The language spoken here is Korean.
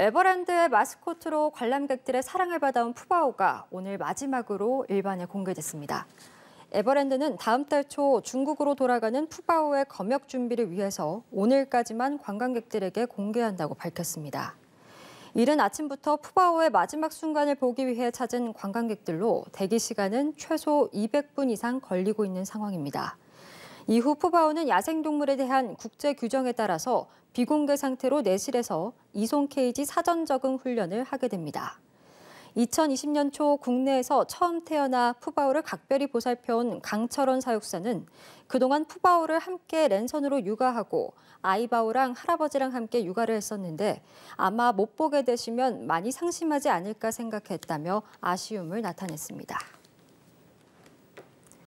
에버랜드의 마스코트로 관람객들의 사랑을 받아온 푸바오가 오늘 마지막으로 일반에 공개됐습니다. 에버랜드는 다음 달 초 중국으로 돌아가는 푸바오의 검역 준비를 위해서 오늘까지만 관광객들에게 공개한다고 밝혔습니다. 이른 아침부터 푸바오의 마지막 순간을 보기 위해 찾은 관광객들로 대기 시간은 최소 200분 이상 걸리고 있는 상황입니다. 이후 푸바오는 야생동물에 대한 국제 규정에 따라서 비공개 상태로 내실에서 이송 케이지 사전 적응 훈련을 하게 됩니다. 2020년 초 국내에서 처음 태어나 푸바오를 각별히 보살펴온 강철원 사육사는 그동안 푸바오를 함께 랜선으로 육아하고 아이바오랑 할아버지랑 함께 육아를 했었는데 아마 못 보게 되시면 많이 상심하지 않을까 생각했다며 아쉬움을 나타냈습니다.